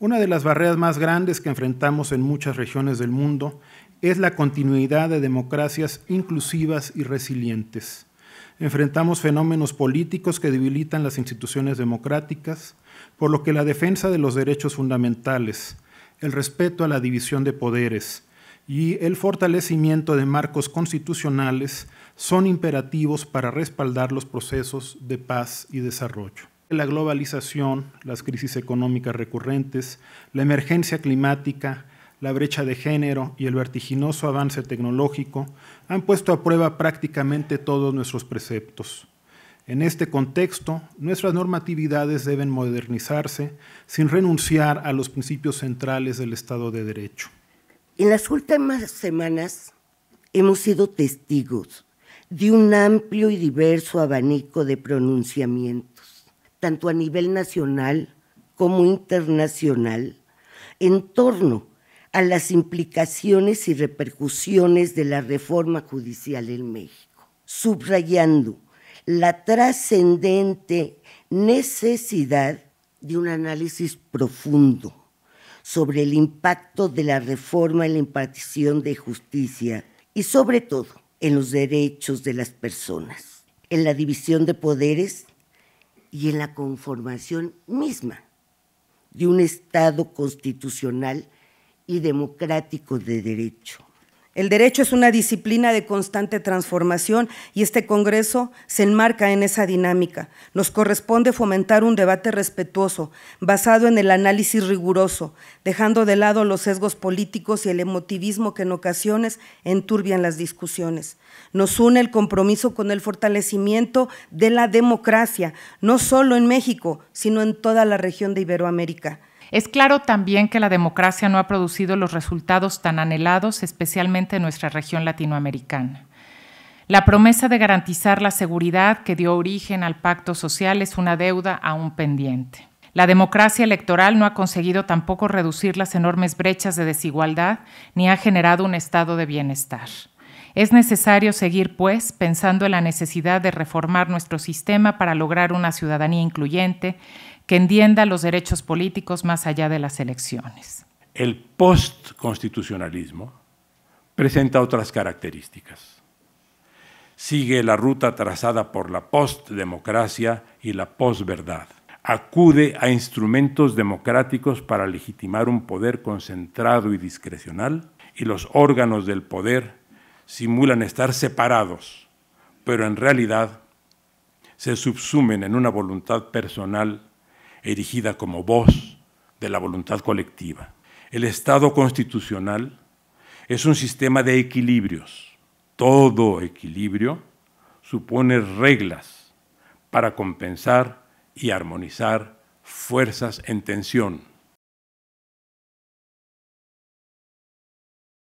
Una de las barreras más grandes que enfrentamos en muchas regiones del mundo es la continuidad de democracias inclusivas y resilientes. Enfrentamos fenómenos políticos que debilitan las instituciones democráticas, por lo que la defensa de los derechos fundamentales, el respeto a la división de poderes y el fortalecimiento de marcos constitucionales son imperativos para respaldar los procesos de paz y desarrollo la globalización, las crisis económicas recurrentes, la emergencia climática, la brecha de género y el vertiginoso avance tecnológico han puesto a prueba prácticamente todos nuestros preceptos. En este contexto, nuestras normatividades deben modernizarse sin renunciar a los principios centrales del Estado de Derecho. En las últimas semanas hemos sido testigos de un amplio y diverso abanico de pronunciamientos tanto a nivel nacional como internacional, en torno a las implicaciones y repercusiones de la reforma judicial en México, subrayando la trascendente necesidad de un análisis profundo sobre el impacto de la reforma en la impartición de justicia y sobre todo en los derechos de las personas, en la división de poderes y en la conformación misma de un Estado constitucional y democrático de derecho. El derecho es una disciplina de constante transformación y este Congreso se enmarca en esa dinámica. Nos corresponde fomentar un debate respetuoso, basado en el análisis riguroso, dejando de lado los sesgos políticos y el emotivismo que en ocasiones enturbian las discusiones. Nos une el compromiso con el fortalecimiento de la democracia, no solo en México, sino en toda la región de Iberoamérica. Es claro también que la democracia no ha producido los resultados tan anhelados, especialmente en nuestra región latinoamericana. La promesa de garantizar la seguridad que dio origen al pacto social es una deuda aún pendiente. La democracia electoral no ha conseguido tampoco reducir las enormes brechas de desigualdad ni ha generado un estado de bienestar. Es necesario seguir, pues, pensando en la necesidad de reformar nuestro sistema para lograr una ciudadanía incluyente que entienda los derechos políticos más allá de las elecciones. El postconstitucionalismo presenta otras características. Sigue la ruta trazada por la postdemocracia y la posverdad. Acude a instrumentos democráticos para legitimar un poder concentrado y discrecional y los órganos del poder simulan estar separados, pero en realidad se subsumen en una voluntad personal erigida como voz de la voluntad colectiva. El Estado constitucional es un sistema de equilibrios. Todo equilibrio supone reglas para compensar y armonizar fuerzas en tensión